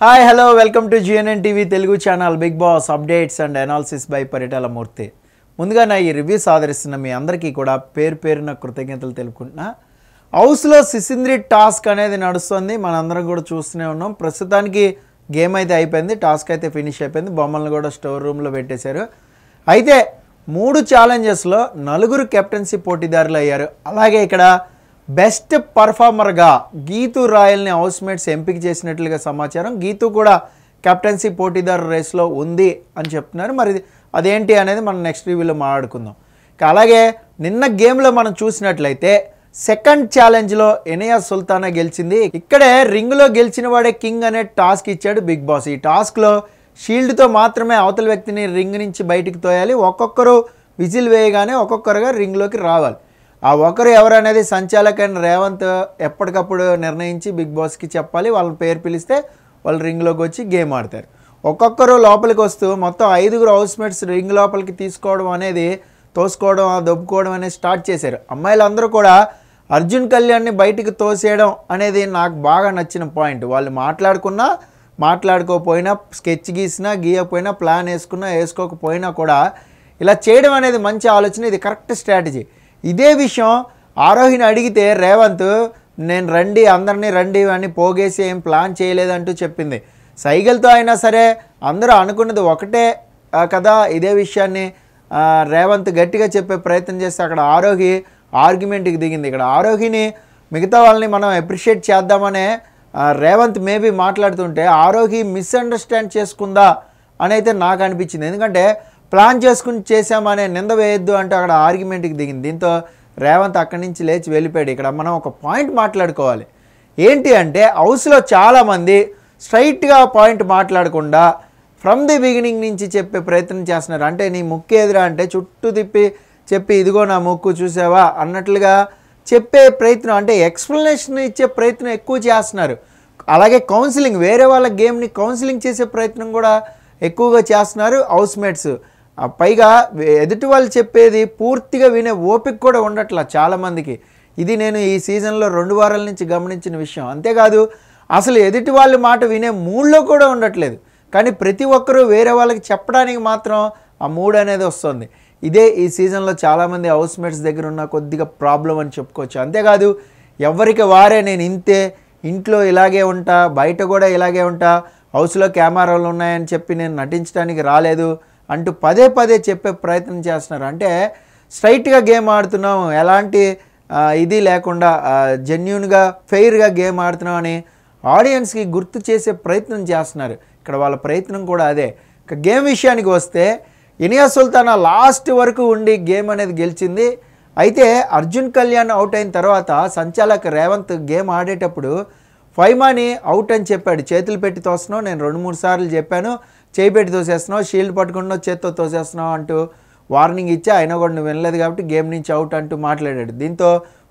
hi hello welcome to GNN TV Telugu channel Bigg Boss updates and analysis by Paritala Murthy ముందుగా నా ఈ reviews ఆదరిస్తున్న మీ అందరికీ కూడా పేరు పేరున కృతజ్ఞతలు తెలుపుకుంటున్నా హౌస్లో సిసింద్రి టాస్క్ అనేది నడుస్తుంది మనందరం కూడా చూస్తూనే ఉన్నాం ప్రస్తుతానికి గేమ్ అయితే అయిపోయింది టాస్క్ అయితే ఫినిష్ అయిపోయింది బొమ్మలను కూడా స్టోర్ రూమ్లో పెట్టేశారు అయితే మూడు ఛాలెంజెస్లో నలుగురు కెప్టెన్సీ పోటీదారులు అయ్యారు అలాగే ఇక్కడ బెస్ట్ పర్ఫార్మర్గా గీతు రాయల్ని హౌస్మేట్స్ ఎంపిక చేసినట్లుగా సమాచారం గీతు కూడా కెప్టెన్సీ పోటీదారు రేస్లో ఉంది అని చెప్తున్నారు మరి అదేంటి అనేది మనం నెక్స్ట్ రివ్యూలో మాట్లాడుకుందాం అలాగే నిన్న గేమ్లో మనం చూసినట్లయితే సెకండ్ ఛాలెంజ్లో ఎనయా సుల్తానా గెలిచింది ఇక్కడే రింగ్లో గెలిచిన వాడే కింగ్ అనే టాస్క్ ఇచ్చాడు బిగ్ బాస్ ఈ టాస్క్లో షీల్డ్తో మాత్రమే అవతల వ్యక్తిని రింగ్ నుంచి బయటికి తోయాలి ఒక్కొక్కరు విజిల్ వేయగానే ఒక్కొక్కరుగా రింగ్లోకి రావాలి ఆ ఒకరు ఎవరనేది సంచాలక్ అండ్ రేవంత్ ఎప్పటికప్పుడు నిర్ణయించి బిగ్ బాస్కి చెప్పాలి వాళ్ళని పేరు పిలిస్తే వాళ్ళు రింగ్లోకి వచ్చి గేమ్ ఆడతారు ఒక్కొక్కరు లోపలికి వస్తూ మొత్తం ఐదుగురు హౌస్ మేట్స్ రింగ్ లోపలికి తీసుకోవడం అనేది తోసుకోవడం దొబ్బుకోవడం అనేది స్టార్ట్ చేశారు అమ్మాయిలందరూ కూడా అర్జున్ కళ్యాణ్ని బయటికి తోసేయడం అనేది నాకు బాగా నచ్చిన పాయింట్ వాళ్ళు మాట్లాడుకున్నా మాట్లాడుకోకపోయినా స్కెచ్ గీసినా గీయకపోయినా ప్లాన్ వేసుకున్నా వేసుకోకపోయినా కూడా ఇలా చేయడం అనేది మంచి ఆలోచన ఇది కరెక్ట్ స్ట్రాటజీ ఇదే విషయం ఆరోహిని అడిగితే రేవంత్ నేను రండి అందరినీ రండి అని పోగేసి ఏం ప్లాన్ చేయలేదంటూ చెప్పింది సైగల్తో అయినా సరే అందరూ అనుకున్నది ఒకటే కదా ఇదే విషయాన్ని రేవంత్ గట్టిగా చెప్పే ప్రయత్నం చేస్తే అక్కడ ఆరోహి ఆర్గ్యుమెంట్కి దిగింది ఇక్కడ ఆరోహిని మిగతా వాళ్ళని మనం అప్రిషియేట్ చేద్దామనే రేవంత్ మేబీ మాట్లాడుతుంటే ఆరోహి మిస్అండర్స్టాండ్ చేసుకుందా అని అయితే నాకు అనిపించింది ఎందుకంటే ప్లాన్ చేసుకుని చేసామనే నింద వేయొద్దు అంటే అక్కడ ఆర్గ్యుమెంట్కి దిగింది దీంతో రేవంత్ అక్కడి నుంచి లేచి వెళ్ళిపోయాడు ఇక్కడ మనం ఒక పాయింట్ మాట్లాడుకోవాలి ఏంటి అంటే హౌస్లో చాలామంది స్ట్రైట్గా పాయింట్ మాట్లాడకుండా ఫ్రమ్ ది బిగినింగ్ నుంచి చెప్పే ప్రయత్నం చేస్తున్నారు అంటే నీ ముక్కు ఎదురా అంటే చుట్టూ తిప్పి చెప్పి ఇదిగో నా ముక్కు చూసావా అన్నట్లుగా చెప్పే ప్రయత్నం అంటే ఎక్స్ప్లెనేషన్ ఇచ్చే ప్రయత్నం ఎక్కువ చేస్తున్నారు అలాగే కౌన్సిలింగ్ వేరే వాళ్ళ గేమ్ని కౌన్సిలింగ్ చేసే ప్రయత్నం కూడా ఎక్కువగా చేస్తున్నారు హౌస్మేట్స్ పైగా ఎదుటి వాళ్ళు చెప్పేది పూర్తిగా వినే ఓపిక కూడా ఉండట్ల చాలామందికి ఇది నేను ఈ సీజన్లో రెండు వారాల నుంచి గమనించిన విషయం అంతేకాదు అసలు ఎదుటి వాళ్ళ మాట వినే మూడ్లో కూడా ఉండట్లేదు కానీ ప్రతి ఒక్కరూ వేరే వాళ్ళకి చెప్పడానికి మాత్రం ఆ మూడ్ అనేది వస్తుంది ఇదే ఈ సీజన్లో చాలామంది మేట్స్ దగ్గర ఉన్న కొద్దిగా ప్రాబ్లం అని చెప్పుకోవచ్చు అంతేకాదు ఎవరికి వారే నేను ఇంతే ఇంట్లో ఇలాగే ఉంటా బయట కూడా ఇలాగే ఉంటా హౌస్లో కెమెరాలు ఉన్నాయని చెప్పి నేను నటించడానికి రాలేదు అంటూ పదే పదే చెప్పే ప్రయత్నం చేస్తున్నారు అంటే స్ట్రైట్గా గేమ్ ఆడుతున్నాం ఎలాంటి ఇది లేకుండా జెన్యున్గా ఫెయిర్గా గేమ్ ఆడుతున్నాం అని ఆడియన్స్కి గుర్తు చేసే ప్రయత్నం చేస్తున్నారు ఇక్కడ వాళ్ళ ప్రయత్నం కూడా అదే ఇక గేమ్ విషయానికి వస్తే ఇనియా సుల్తానా లాస్ట్ వరకు ఉండి గేమ్ అనేది గెలిచింది అయితే అర్జున్ కళ్యాణ్ అవుట్ అయిన తర్వాత సంచాలక రేవంత్ గేమ్ ఆడేటప్పుడు ఫైమాని అవుట్ అని చెప్పాడు చేతులు పెట్టి తోస్తున్నావు నేను రెండు మూడు సార్లు చెప్పాను చేయి పెట్టి తోసేస్తున్నావు షీల్డ్ పట్టుకుంటున్నావు చేత్తో తోసేస్తున్నావు అంటూ వార్నింగ్ ఇచ్చి అయినా కూడా నువ్వు వినలేదు కాబట్టి గేమ్ నుంచి అవుట్ అంటూ మాట్లాడాడు దీంతో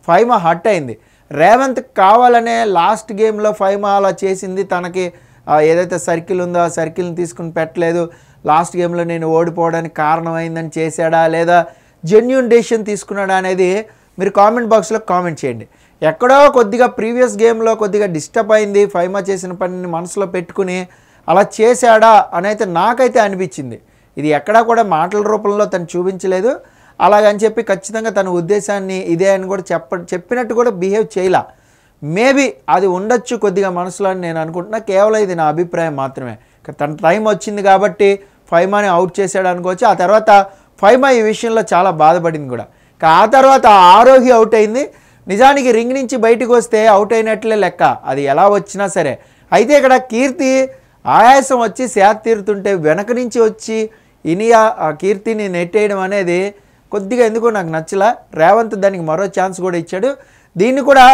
ఫైమా హట్ అయింది రేవంత్ కావాలనే లాస్ట్ గేమ్లో ఫైమా అలా చేసింది తనకి ఏదైతే సర్కిల్ ఉందో ఆ సర్కిల్ని తీసుకుని పెట్టలేదు లాస్ట్ గేమ్లో నేను ఓడిపోవడానికి కారణమైందని చేశాడా లేదా జెన్యున్ డెసిషన్ తీసుకున్నాడా అనేది మీరు కామెంట్ బాక్స్లో కామెంట్ చేయండి ఎక్కడో కొద్దిగా ప్రీవియస్ గేమ్లో కొద్దిగా డిస్టర్బ్ అయింది ఫైమా చేసిన పనిని మనసులో పెట్టుకుని అలా చేశాడా అని అయితే నాకైతే అనిపించింది ఇది ఎక్కడా కూడా మాటల రూపంలో తను చూపించలేదు అలాగని చెప్పి ఖచ్చితంగా తన ఉద్దేశాన్ని ఇదే అని కూడా చెప్ప చెప్పినట్టు కూడా బిహేవ్ చేయలా మేబీ అది ఉండొచ్చు కొద్దిగా మనసులో అని నేను అనుకుంటున్నా కేవలం ఇది నా అభిప్రాయం మాత్రమే తన టైం వచ్చింది కాబట్టి ఫైమాని అవుట్ చేశాడు అనుకోవచ్చు ఆ తర్వాత ఫైమా ఈ విషయంలో చాలా బాధపడింది కూడా ఆ తర్వాత ఆరోగ్య అవుట్ అయింది నిజానికి రింగ్ నుంచి బయటకు వస్తే అవుట్ అయినట్లే లెక్క అది ఎలా వచ్చినా సరే అయితే ఇక్కడ కీర్తి ఆయాసం వచ్చి శాత్ తీరుతుంటే వెనక నుంచి వచ్చి ఇనియా ఆ కీర్తిని నెట్టేయడం అనేది కొద్దిగా ఎందుకో నాకు నచ్చలా రేవంత్ దానికి మరో ఛాన్స్ కూడా ఇచ్చాడు దీన్ని కూడా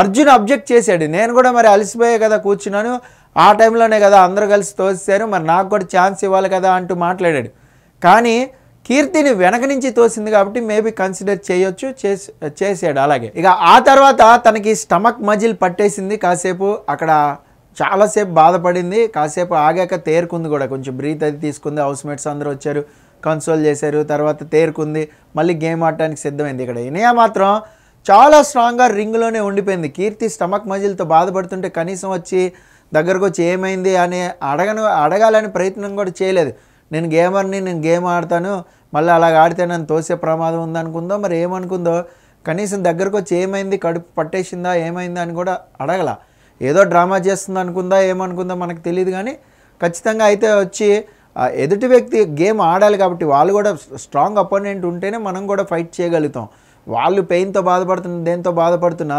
అర్జున్ అబ్జెక్ట్ చేశాడు నేను కూడా మరి అలసిపోయే కదా కూర్చున్నాను ఆ టైంలోనే కదా అందరూ కలిసి తోసేశారు మరి నాకు కూడా ఛాన్స్ ఇవ్వాలి కదా అంటూ మాట్లాడాడు కానీ కీర్తిని వెనక నుంచి తోసింది కాబట్టి మేబీ కన్సిడర్ చేయొచ్చు చేసాడు అలాగే ఇక ఆ తర్వాత తనకి స్టమక్ మజిల్ పట్టేసింది కాసేపు అక్కడ చాలాసేపు బాధపడింది కాసేపు ఆగాక తేరుకుంది కూడా కొంచెం బ్రీత్ అది తీసుకుంది హౌస్ మేట్స్ అందరూ వచ్చారు కన్సోల్ చేశారు తర్వాత తేరుకుంది మళ్ళీ గేమ్ ఆడటానికి సిద్ధమైంది ఇక్కడ ఇనియా మాత్రం చాలా స్ట్రాంగ్గా రింగ్లోనే ఉండిపోయింది కీర్తి స్టమక్ మజిల్తో బాధపడుతుంటే కనీసం వచ్చి దగ్గరకు వచ్చి ఏమైంది అని అడగను అడగాలని ప్రయత్నం కూడా చేయలేదు నేను గేమర్ని నేను గేమ్ ఆడతాను మళ్ళీ అలాగ ఆడితే నన్ను తోసే ప్రమాదం ఉందనుకుందో మరి ఏమనుకుందో కనీసం దగ్గరకు వచ్చి ఏమైంది కడుపు పట్టేసిందా ఏమైందా అని కూడా అడగల ఏదో డ్రామా చేస్తుంది అనుకుందా ఏమనుకుందో మనకు తెలియదు కానీ ఖచ్చితంగా అయితే వచ్చి ఎదుటి వ్యక్తి గేమ్ ఆడాలి కాబట్టి వాళ్ళు కూడా స్ట్రాంగ్ అపోనెంట్ ఉంటేనే మనం కూడా ఫైట్ చేయగలుగుతాం వాళ్ళు పెయిన్తో బాధపడుతున్న దేంతో బాధపడుతున్నా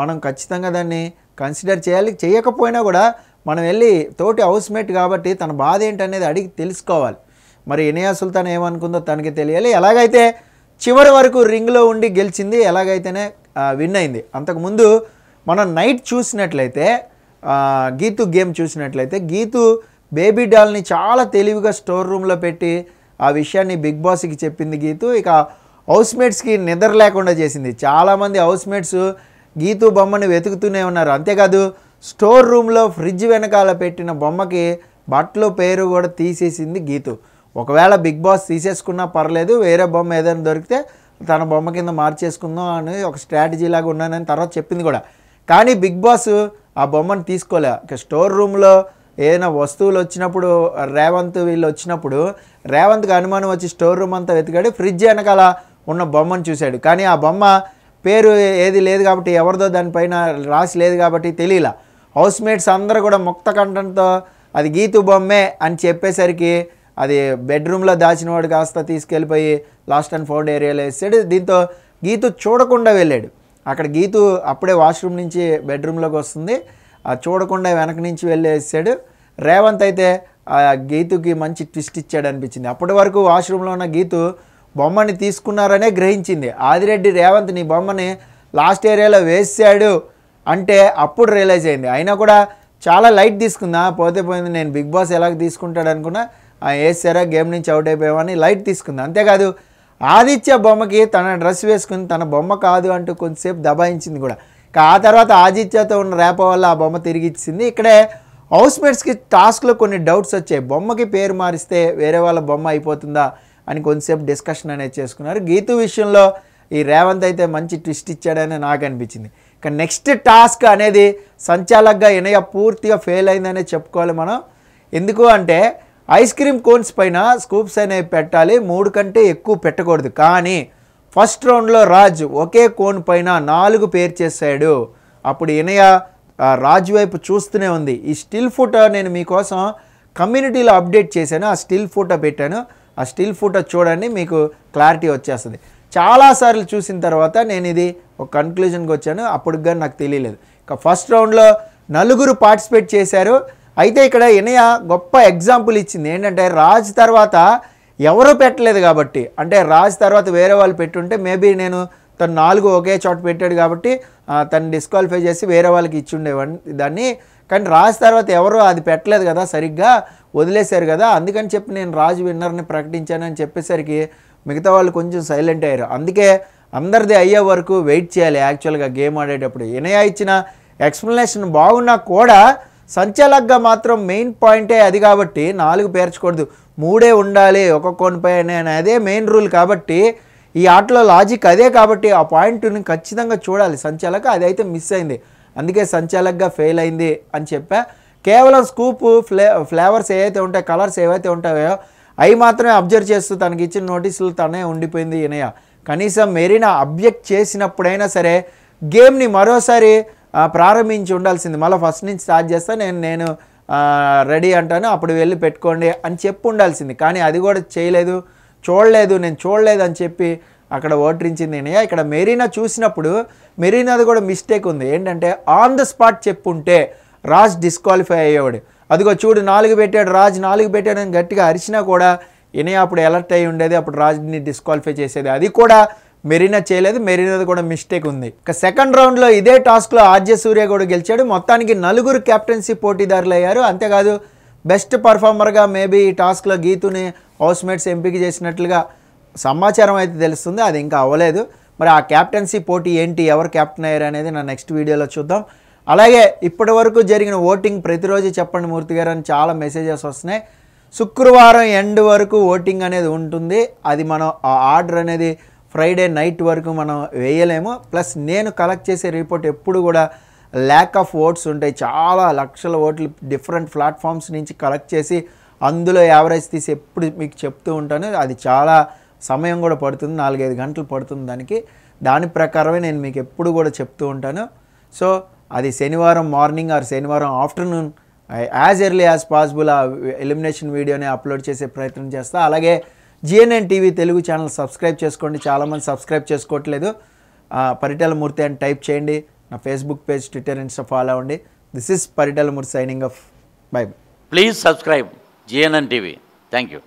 మనం ఖచ్చితంగా దాన్ని కన్సిడర్ చేయాలి చేయకపోయినా కూడా మనం వెళ్ళి తోటి హౌస్మేట్ కాబట్టి తన బాధ ఏంటనేది అడిగి తెలుసుకోవాలి మరి ఇనయా సుల్తాన్ ఏమనుకుందో తనకి తెలియాలి ఎలాగైతే చివరి వరకు రింగ్లో ఉండి గెలిచింది ఎలాగైతేనే విన్ అయింది అంతకుముందు మనం నైట్ చూసినట్లయితే గీతు గేమ్ చూసినట్లయితే గీతు బేబీ డాల్ని చాలా తెలివిగా స్టోర్ రూమ్లో పెట్టి ఆ విషయాన్ని బిగ్ బాస్కి చెప్పింది గీతు ఇక హౌస్మేట్స్కి నిద్ర లేకుండా చేసింది చాలామంది హౌస్మేట్స్ గీతు బొమ్మని వెతుకుతూనే ఉన్నారు అంతేకాదు స్టోర్ రూమ్లో ఫ్రిడ్జ్ వెనకాల పెట్టిన బొమ్మకి బట్టలు పేరు కూడా తీసేసింది గీతు ఒకవేళ బిగ్ బాస్ తీసేసుకున్నా పర్లేదు వేరే బొమ్మ ఏదైనా దొరికితే తన బొమ్మ కింద మార్చేసుకుందాం అని ఒక స్ట్రాటజీ లాగా ఉన్నానని తర్వాత చెప్పింది కూడా కానీ బిగ్ బాస్ ఆ బొమ్మను తీసుకోలే స్టోర్ రూమ్లో ఏదైనా వస్తువులు వచ్చినప్పుడు రేవంత్ వీళ్ళు వచ్చినప్పుడు రేవంత్కి అనుమానం వచ్చి స్టోర్ రూమ్ అంతా వెతికాడు ఫ్రిడ్జ్ వెనకాల ఉన్న బొమ్మను చూశాడు కానీ ఆ బొమ్మ పేరు ఏది లేదు కాబట్టి ఎవరిదో దానిపైన రాసి లేదు కాబట్టి తెలియలా హౌస్ మేట్స్ అందరూ కూడా ముక్త కంఠంతో అది గీతు బొమ్మే అని చెప్పేసరికి అది బెడ్రూమ్లో దాచిన వాడు కాస్త తీసుకెళ్ళిపోయి లాస్ట్ అండ్ ఫౌండ్ ఏరియాలో వేసాడు దీంతో గీతు చూడకుండా వెళ్ళాడు అక్కడ గీతు అప్పుడే వాష్రూమ్ నుంచి బెడ్రూమ్లోకి వస్తుంది చూడకుండా వెనక నుంచి వెళ్ళేసాడు రేవంత్ అయితే ఆ గీతుకి మంచి ట్విస్ట్ ఇచ్చాడు అనిపించింది అప్పటి వరకు వాష్రూమ్లో ఉన్న గీతు బొమ్మని తీసుకున్నారనే గ్రహించింది ఆదిరెడ్డి రేవంత్ నీ బొమ్మని లాస్ట్ ఏరియాలో వేసాడు అంటే అప్పుడు రియలైజ్ అయింది అయినా కూడా చాలా లైట్ తీసుకుందా పోతే పోయింది నేను బిగ్ బాస్ ఎలాగ తీసుకుంటాడు అనుకున్నా వేసారా గేమ్ నుంచి అవుట్ అయిపోయామని లైట్ తీసుకుంది అంతేకాదు ఆదిత్య బొమ్మకి తన డ్రెస్ వేసుకుని తన బొమ్మ కాదు అంటూ కొంతసేపు దబాయించింది కూడా ఆ తర్వాత ఆదిత్యతో ఉన్న రేప వల్ల ఆ బొమ్మ తిరిగి ఇచ్చింది ఇక్కడే హౌస్మేట్స్కి టాస్క్లో కొన్ని డౌట్స్ వచ్చాయి బొమ్మకి పేరు మారిస్తే వేరే వాళ్ళ బొమ్మ అయిపోతుందా అని కొంతసేపు డిస్కషన్ అనేది చేసుకున్నారు గీతు విషయంలో ఈ రేవంత్ అయితే మంచి ట్విస్ట్ ఇచ్చాడని నాకు అనిపించింది ఇక నెక్స్ట్ టాస్క్ అనేది సంచాలకగా ఇనయ పూర్తిగా ఫెయిల్ అయిందనే చెప్పుకోవాలి మనం ఎందుకు అంటే ఐస్ క్రీమ్ కోన్స్ పైన స్కూప్స్ అనేవి పెట్టాలి మూడు కంటే ఎక్కువ పెట్టకూడదు కానీ ఫస్ట్ రౌండ్లో రాజ్ ఒకే కోన్ పైన నాలుగు పేరు చేశాడు అప్పుడు ఇనయ రాజు వైపు చూస్తూనే ఉంది ఈ స్టిల్ ఫోటో నేను మీకోసం కమ్యూనిటీలో అప్డేట్ చేశాను ఆ స్టిల్ ఫోటో పెట్టాను ఆ స్టిల్ ఫోటో చూడండి మీకు క్లారిటీ వచ్చేస్తుంది చాలాసార్లు చూసిన తర్వాత నేను ఇది ఒక కన్క్లూజన్కి వచ్చాను అప్పుడు కానీ నాకు తెలియలేదు ఇక ఫస్ట్ రౌండ్లో నలుగురు పార్టిసిపేట్ చేశారు అయితే ఇక్కడ ఎనయ గొప్ప ఎగ్జాంపుల్ ఇచ్చింది ఏంటంటే రాజ్ తర్వాత ఎవరు పెట్టలేదు కాబట్టి అంటే రాజ్ తర్వాత వేరే వాళ్ళు పెట్టుంటే మేబీ నేను తను నాలుగు ఒకే చోట పెట్టాడు కాబట్టి తను డిస్క్వాలిఫై చేసి వేరే వాళ్ళకి ఇచ్చిండేవాడిని దాన్ని కానీ రాజు తర్వాత ఎవరు అది పెట్టలేదు కదా సరిగ్గా వదిలేశారు కదా అందుకని చెప్పి నేను రాజు విన్నర్ని ప్రకటించానని చెప్పేసరికి మిగతా వాళ్ళు కొంచెం సైలెంట్ అయ్యారు అందుకే అందరిది అయ్యే వరకు వెయిట్ చేయాలి యాక్చువల్గా గేమ్ ఆడేటప్పుడు ఎనయా ఇచ్చిన ఎక్స్ప్లెనేషన్ బాగున్నా కూడా సంచలక్గా మాత్రం మెయిన్ పాయింటే అది కాబట్టి నాలుగు పేర్చకూడదు మూడే ఉండాలి ఒక్కొక్కనిపై అదే మెయిన్ రూల్ కాబట్టి ఈ ఆటలో లాజిక్ అదే కాబట్టి ఆ పాయింట్ని ఖచ్చితంగా చూడాలి సంచలక అయితే మిస్ అయింది అందుకే సంచాలక్గా ఫెయిల్ అయింది అని చెప్పా కేవలం స్కూప్ ఫ్లే ఫ్లేవర్స్ ఏవైతే ఉంటాయో కలర్స్ ఏవైతే ఉంటాయో అవి మాత్రమే అబ్జర్వ్ చేస్తూ తనకి ఇచ్చిన నోటీసులు తనే ఉండిపోయింది ఈయనయ్య కనీసం మెరీనా అబ్జెక్ట్ చేసినప్పుడైనా సరే గేమ్ని మరోసారి ప్రారంభించి ఉండాల్సింది మళ్ళీ ఫస్ట్ నుంచి స్టార్ట్ చేస్తా నేను నేను రెడీ అంటాను అప్పుడు వెళ్ళి పెట్టుకోండి అని చెప్పు ఉండాల్సింది కానీ అది కూడా చేయలేదు చూడలేదు నేను చూడలేదు అని చెప్పి అక్కడ ఓటరించింది వినయ ఇక్కడ మెరీనా చూసినప్పుడు మెరీనాది కూడా మిస్టేక్ ఉంది ఏంటంటే ఆన్ ద స్పాట్ చెప్పుంటే రాజ్ డిస్క్వాలిఫై అయ్యేవాడు అదిగో చూడు నాలుగు పెట్టాడు రాజు నాలుగు పెట్టాడు అని గట్టిగా అరిచినా కూడా వినయ అప్పుడు అలర్ట్ అయి ఉండేది అప్పుడు రాజుని డిస్క్వాలిఫై చేసేది అది కూడా మెరీనా చేయలేదు మెరీనాది కూడా మిస్టేక్ ఉంది ఇక సెకండ్ రౌండ్లో ఇదే టాస్క్లో ఆర్జ్య సూర్య కూడా గెలిచాడు మొత్తానికి నలుగురు కెప్టెన్సీ పోటీదారులు అయ్యారు అంతేకాదు బెస్ట్ పర్ఫార్మర్గా మేబీ ఈ టాస్క్లో గీతుని హౌస్మేట్స్ ఎంపిక చేసినట్లుగా సమాచారం అయితే తెలుస్తుంది అది ఇంకా అవ్వలేదు మరి ఆ క్యాప్టెన్సీ పోటీ ఏంటి ఎవరు క్యాప్టెన్ అయ్యారు అనేది నా నెక్స్ట్ వీడియోలో చూద్దాం అలాగే ఇప్పటి వరకు జరిగిన ఓటింగ్ ప్రతిరోజు చెప్పండి మూర్తి గారు అని చాలా మెసేజెస్ వస్తున్నాయి శుక్రవారం ఎండ్ వరకు ఓటింగ్ అనేది ఉంటుంది అది మనం ఆ ఆర్డర్ అనేది ఫ్రైడే నైట్ వరకు మనం వేయలేము ప్లస్ నేను కలెక్ట్ చేసే రిపోర్ట్ ఎప్పుడు కూడా ల్యాక్ ఆఫ్ ఓట్స్ ఉంటాయి చాలా లక్షల ఓట్లు డిఫరెంట్ ప్లాట్ఫామ్స్ నుంచి కలెక్ట్ చేసి అందులో యావరేజ్ తీసి ఎప్పుడు మీకు చెప్తూ ఉంటాను అది చాలా సమయం కూడా పడుతుంది నాలుగైదు గంటలు పడుతుంది దానికి దాని ప్రకారమే నేను మీకు ఎప్పుడు కూడా చెప్తూ ఉంటాను సో అది శనివారం మార్నింగ్ ఆర్ శనివారం afternoon as early as possible ఆ ఎలిమినేషన్ వీడియోని అప్లోడ్ చేసే ప్రయత్నం చేస్తా అలాగే GNN TV Telugu channel subscribe చేసుకోండి చాలామంది సబ్స్క్రైబ్ చేసుకోవట్లేదు మూర్తి అని టైప్ చేయండి నా Facebook page Twitter Insta follow అవ్వండి this is Murthy signing off bye please subscribe GNN TV thank you